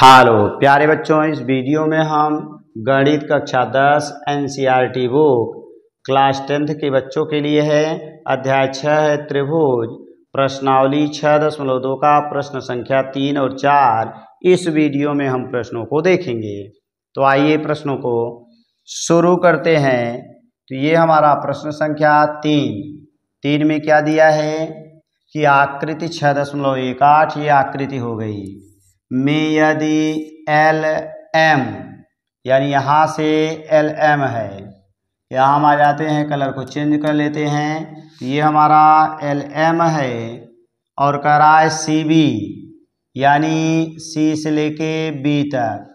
Hello प्यारे बच्चों इस वीडियो में हम गणित कक्षा 10 एनसीईआरटी बुक क्लास टेंथ के बच्चों के लिए है अध्याय छः है त्रिभुज प्रश्नावली छः दशमलव दो का प्रश्न संख्या तीन और चार इस वीडियो में हम प्रश्नों को देखेंगे तो आइए प्रश्नों को शुरू करते हैं तो ये हमारा प्रश्न संख्या तीन तीन में क्या दिया है कि आकृति छः दशमलव एक आठ ये आकृति हो गई में यदि एल एम यानी यहाँ से एल एम है यहाँ हम आ जाते हैं कलर को चेंज कर लेते हैं तो ये हमारा एल एम है और कह रहा है सी बी यानी सी से लेके बी तक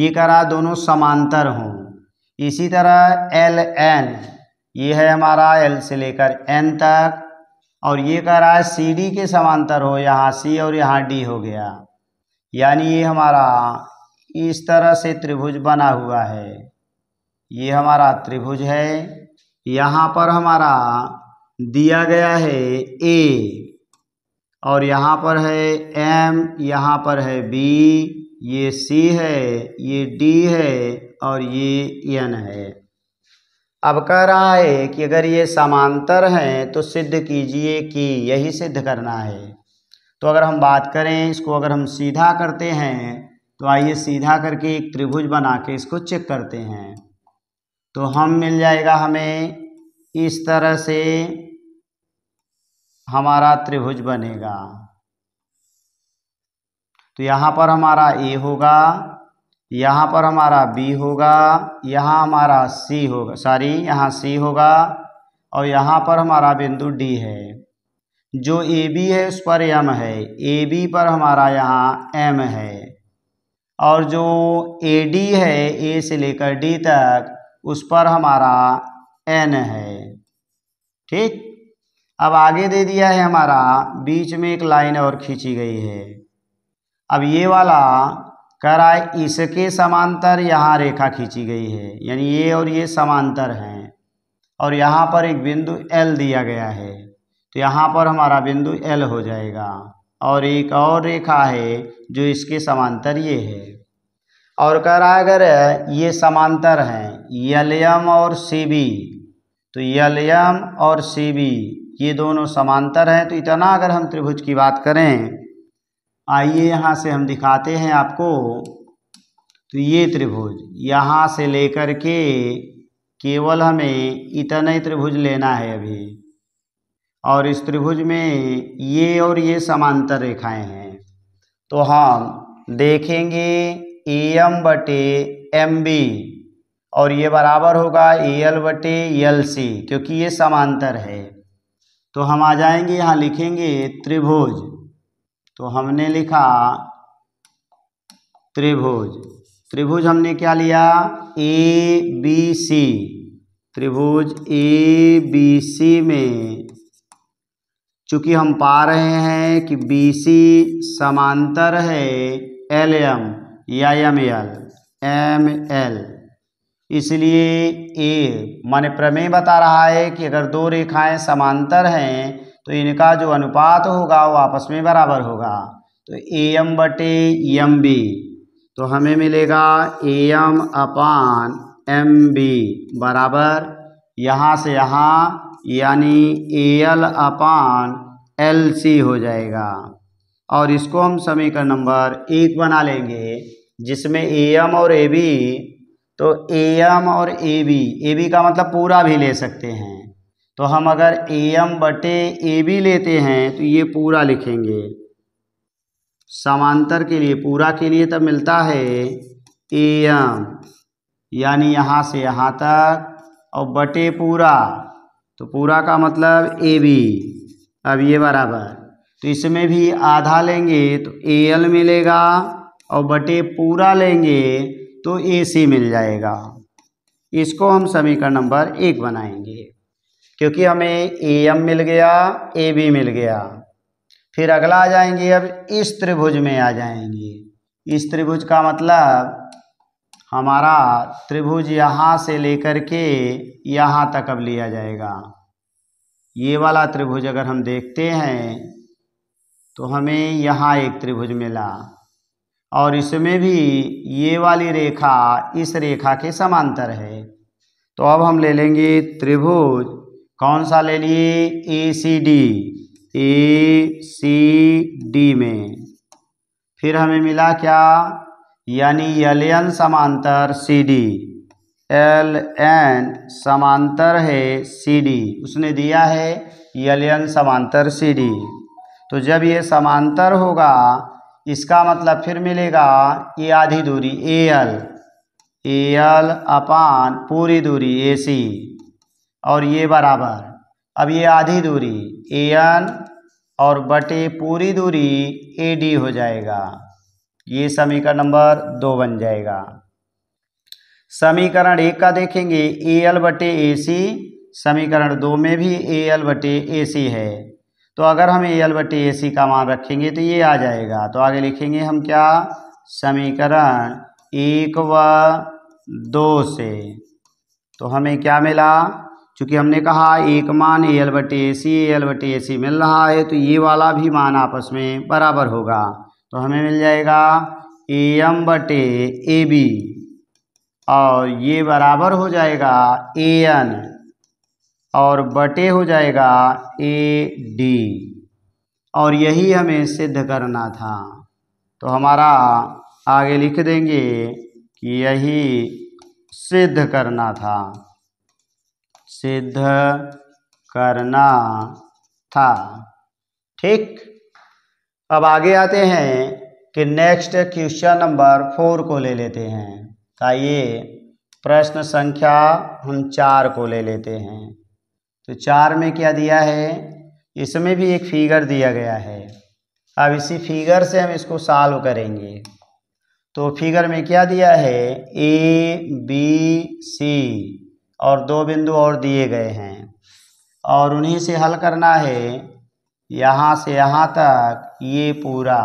ये कह रहा दोनों समांतर हों इसी तरह एल एन ये है हमारा एल से लेकर एन तक और ये कह रहा है सी डी के समांतर हो यहाँ सी और यहाँ डी हो गया यानी ये हमारा इस तरह से त्रिभुज बना हुआ है ये हमारा त्रिभुज है यहाँ पर हमारा दिया गया है ए और यहाँ पर है एम यहाँ पर है बी ये सी है ये डी है और ये एन है अब कह रहा है कि अगर ये समांतर हैं तो सिद्ध कीजिए कि यही सिद्ध करना है तो अगर हम बात करें इसको अगर हम सीधा करते हैं तो आइए सीधा करके एक त्रिभुज बना के इसको चेक करते हैं तो हम मिल जाएगा हमें इस तरह से हमारा त्रिभुज बनेगा तो यहाँ पर हमारा ए होगा यहाँ पर हमारा बी होगा यहाँ हमारा सी होगा सॉरी यहाँ सी होगा और यहाँ पर हमारा बिंदु डी है जो ए बी है उस पर एम है ए बी पर हमारा यहाँ एम है और जो ए डी है ए से लेकर डी तक उस पर हमारा एन है ठीक अब आगे दे दिया है हमारा बीच में एक लाइन और खींची गई है अब ये वाला कह रहा है इसके समांतर यहाँ रेखा खींची गई है यानी ये और ये समांतर हैं और यहाँ पर एक बिंदु एल दिया गया है तो यहाँ पर हमारा बिंदु एल हो जाएगा और एक और रेखा है जो इसके समांतर ये है और कह रहा है अगर ये समांतर हैं एम और बी तो यलयम और बी ये दोनों समांतर हैं तो इतना अगर हम त्रिभुज की बात करें आइए यहाँ से हम दिखाते हैं आपको तो ये त्रिभुज यहाँ से लेकर के केवल हमें इतना ही त्रिभुज लेना है अभी और इस त्रिभुज में ये और ये समांतर रेखाएं हैं तो हम देखेंगे ए एम बटे एम बी और ये बराबर होगा ए एल बटे एल सी क्योंकि ये समांतर है तो हम आ जाएंगे यहाँ लिखेंगे त्रिभुज तो हमने लिखा त्रिभुज त्रिभुज हमने क्या लिया ए बी सी त्रिभुज ए बी सी में चूँकि हम पा रहे हैं कि बी सी समांतर है एल एम या एम एल एम एल इसलिए ए माने प्रमेय बता रहा है कि अगर दो रेखाएं समांतर हैं तो इनका जो अनुपात होगा वो आपस में बराबर होगा तो ए एम बटे एम बी तो हमें मिलेगा ए एम अपान एम बी बराबर यहाँ से यहाँ यानी A L upon L C हो जाएगा और इसको हम समीकरण नंबर एक बना लेंगे जिसमें ए एम और ए बी तो ए एम और ए बी ए बी का मतलब पूरा भी ले सकते हैं तो हम अगर ए एम बटे ए बी लेते हैं तो ये पूरा लिखेंगे समांतर के लिए पूरा के लिए तब मिलता है ए एम यानी यहाँ से यहाँ तक और बटे पूरा तो पूरा का मतलब ए बी अब ये बराबर तो इसमें भी आधा लेंगे तो ए एल मिलेगा और बटे पूरा लेंगे तो ए सी मिल जाएगा इसको हम समीकरण नंबर एक बनाएंगे क्योंकि हमें ए एम मिल गया ए बी मिल गया फिर अगला आ जाएंगे अब इस त्रिभुज में आ जाएंगे इस त्रिभुज का मतलब हमारा त्रिभुज यहाँ से लेकर के यहाँ तक अब लिया जाएगा ये वाला त्रिभुज अगर हम देखते हैं तो हमें यहाँ एक त्रिभुज मिला और इसमें भी ये वाली रेखा इस रेखा के समांतर है तो अब हम ले लेंगे त्रिभुज कौन सा ले लिए ए C D A C D में फिर हमें मिला क्या यानी एन समांतर सी डी एल एन समांतर है सी डी उसने दिया है एन समांतर सी डी तो जब ये समांतर होगा इसका मतलब फिर मिलेगा ये आधी दूरी ए एल ए एल अपान पूरी दूरी ए सी और ये बराबर अब ये आधी दूरी ए एन और बटे पूरी दूरी ए डी हो जाएगा ये समीकरण नंबर दो बन जाएगा समीकरण एक का देखेंगे ए एल बटे ए सी समीकरण दो में भी ए एल बटे ए सी है तो अगर हम ए एल बटे ए सी का मान रखेंगे तो ये आ जाएगा तो आगे लिखेंगे हम क्या समीकरण एक व दो से तो हमें क्या मिला चूँकि हमने कहा एक मान ए एल बटे ए सी ए एल बटे ए सी मिल रहा है तो ये वाला भी मान आपस में बराबर होगा तो हमें मिल जाएगा ए एम बटे ए बी और ये बराबर हो जाएगा ए एन और बटे हो जाएगा ए डी और यही हमें सिद्ध करना था तो हमारा आगे लिख देंगे कि यही सिद्ध करना था सिद्ध करना था ठीक अब आगे आते हैं कि नेक्स्ट क्वेश्चन नंबर फोर को ले लेते हैं आइए प्रश्न संख्या हम चार को ले लेते हैं तो चार में क्या दिया है इसमें भी एक फिगर दिया गया है अब इसी फिगर से हम इसको सॉल्व करेंगे तो फिगर में क्या दिया है ए बी सी और दो बिंदु और दिए गए हैं और उन्हीं से हल करना है यहाँ से यहाँ तक ये पूरा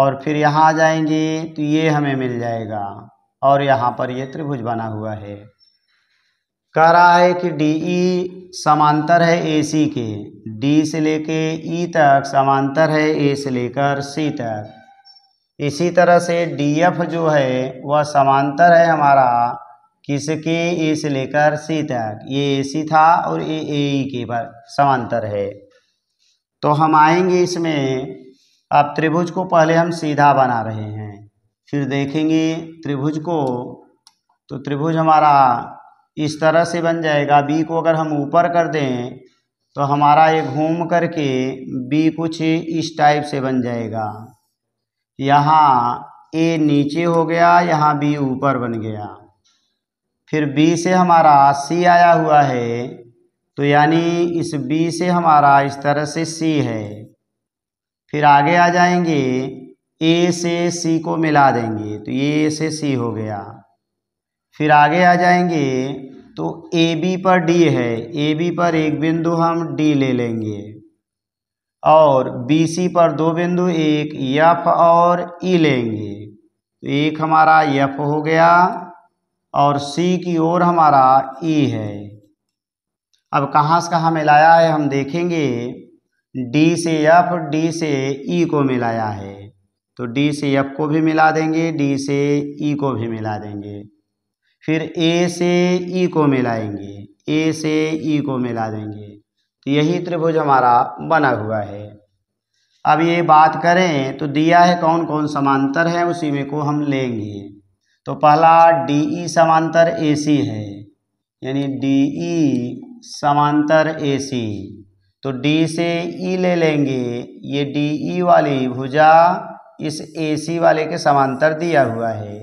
और फिर यहाँ आ जाएंगे तो ये हमें मिल जाएगा और यहाँ पर ये त्रिभुज बना हुआ है कह रहा है कि डी ई समांतर है ए सी के डी से लेके ई तक समांतर है ए से लेकर सी तक इसी तरह से डी एफ जो है वह समांतर है हमारा किसके ए से लेकर सी तक ये ए सी था और ये ए ई के पर समांतर है तो हम आएंगे इसमें अब त्रिभुज को पहले हम सीधा बना रहे हैं फिर देखेंगे त्रिभुज को तो त्रिभुज हमारा इस तरह से बन जाएगा बी को अगर हम ऊपर कर दें तो हमारा ये घूम करके बी कुछ इस टाइप से बन जाएगा यहाँ ए नीचे हो गया यहाँ बी ऊपर बन गया फिर बी से हमारा सी आया हुआ है तो यानी इस बी से हमारा इस तरह से सी है फिर आगे आ जाएंगे ए से सी को मिला देंगे तो ये ए से सी हो गया फिर आगे आ जाएंगे तो ए बी पर डी है ए बी पर एक बिंदु हम डी ले लेंगे और बी सी पर दो बिंदु एक यफ और ई लेंगे तो एक हमारा यफ हो गया और सी की ओर हमारा ई है अब कहाँ से कहाँ मिलाया है हम देखेंगे डी से एफ डी से ई को मिलाया है तो डी से एफ को भी मिला देंगे डी से ई को भी मिला देंगे फिर ए से ई को मिलाएंगे ए से ई को मिला देंगे तो यही त्रिभुज हमारा बना हुआ है अब ये बात करें तो दिया है कौन कौन समांतर है उसी में को हम लेंगे तो पहला डी ई समांतर ए सी है यानी डी ई समांतर ए सी तो डी से ई ले लेंगे ये डी ई वाली भुजा इस ए सी वाले के समांतर दिया हुआ है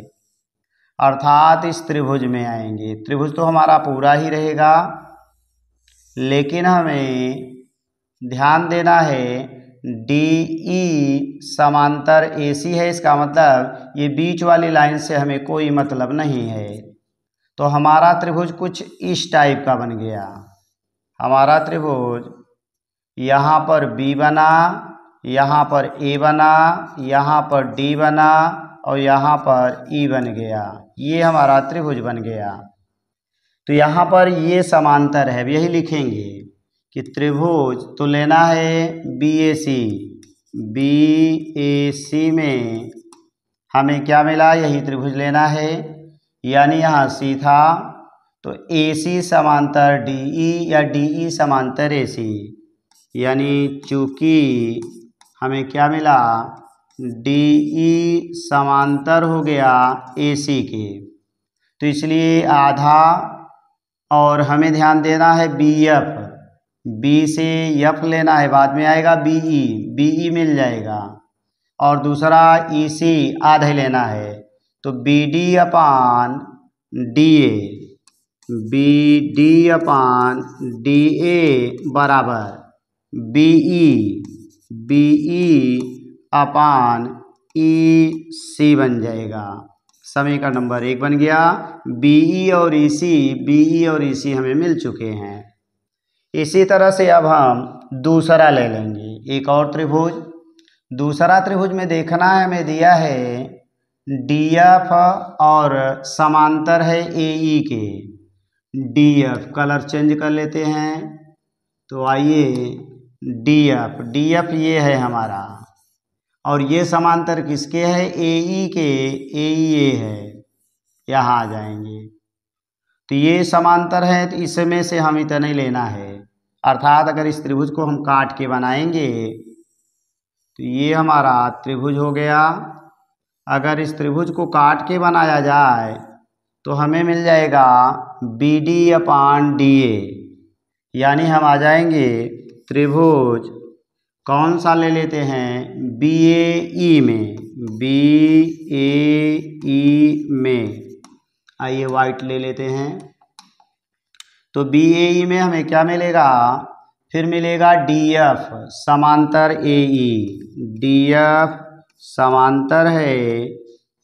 अर्थात इस त्रिभुज में आएंगे त्रिभुज तो हमारा पूरा ही रहेगा लेकिन हमें ध्यान देना है डी ई e समांतर ए सी है इसका मतलब ये बीच वाली लाइन से हमें कोई मतलब नहीं है तो हमारा त्रिभुज कुछ इस टाइप का बन गया हमारा त्रिभुज यहाँ पर बी बना यहाँ पर ए बना यहाँ पर डी बना और यहाँ पर ई e बन गया ये हमारा त्रिभुज बन गया तो यहाँ पर ये समांतर है यही लिखेंगे कि त्रिभुज तो लेना है बी ए सी बी ए सी में हमें क्या मिला यही त्रिभुज लेना है यानी यहाँ सी था तो ए सी समांतर डी ई e या डी ई e समांतर ए सी यानी चूँकि हमें क्या मिला डी ई e समांतर हो गया ए सी के तो इसलिए आधा और हमें ध्यान देना है बी एफ बी से यफ लेना है बाद में आएगा बी ई बी ई मिल जाएगा और दूसरा ई सी आधे लेना है तो B D upon D A B D upon D A बराबर बी ई बी ई अपान ई सी बन जाएगा समय का नंबर एक बन गया बी ई और ई सी बी ई और ई सी हमें मिल चुके हैं इसी तरह से अब हम दूसरा ले लेंगे एक और त्रिभुज दूसरा त्रिभुज में देखना है हमें दिया है डी एफ और समांतर है ए ई e के डी एफ कलर चेंज कर लेते हैं तो आइए डी एफ डी एफ ये है हमारा और ये समांतर किसके है ए ई e के ए ई ए है यहाँ आ जाएंगे तो ये समांतर है तो इसमें से हम इतना ही लेना है अर्थात अगर इस त्रिभुज को हम काट के बनाएंगे तो ये हमारा त्रिभुज हो गया अगर इस त्रिभुज को काट के बनाया जाए तो हमें मिल जाएगा B D upon D A यानी हम आ जाएंगे त्रिभुज कौन सा ले लेते हैं बी ए ई में बी ए ई में आइए वाइट ले लेते हैं तो बी ए ई में हमें क्या मिलेगा फिर मिलेगा डी एफ समांतर ए ई डी एफ समांतर है ए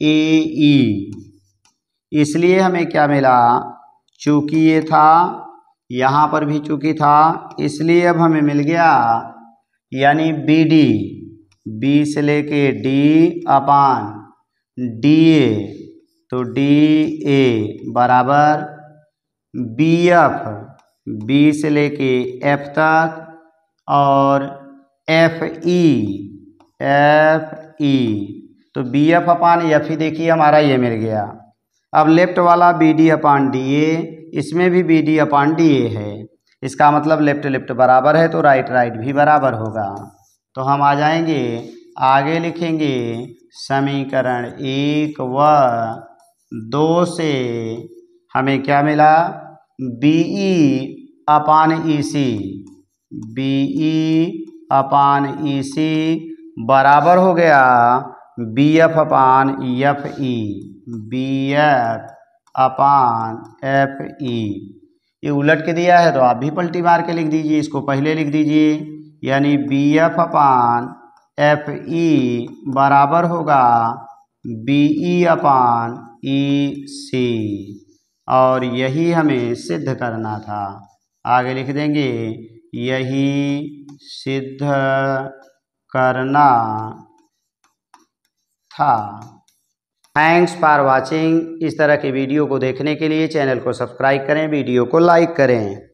ई e। इसलिए हमें क्या मिला चूँकि ये था यहाँ पर भी चूँकि था इसलिए अब हमें मिल गया यानी बी डी बी से लेके डी अपान डी ए तो डी ए बराबर बी एफ बी से लेके एफ तक और एफ ई एफ ई तो B F upon F E देखिए हमारा ये मिल गया अब लेफ्ट वाला B D upon D A इसमें भी B D upon D A है इसका मतलब लेफ्ट लेफ्ट बराबर है तो राइट राइट भी बराबर होगा तो हम आ जाएंगे आगे लिखेंगे समीकरण एक व दो से हमें क्या मिला बी ई अपान ई सी बी ई अपान ई सी बराबर हो गया B F upon F E B F upon F E ये उलट के दिया है तो आप भी पलटी मार के लिख दीजिए इसको पहले लिख दीजिए यानी B F upon F E बराबर होगा बी ई अपान ई सी और यही हमें सिद्ध करना था आगे लिख देंगे यही सिद्ध करना था थैंक्स फॉर वाचिंग इस तरह के वीडियो को देखने के लिए चैनल को सब्सक्राइब करें वीडियो को लाइक करें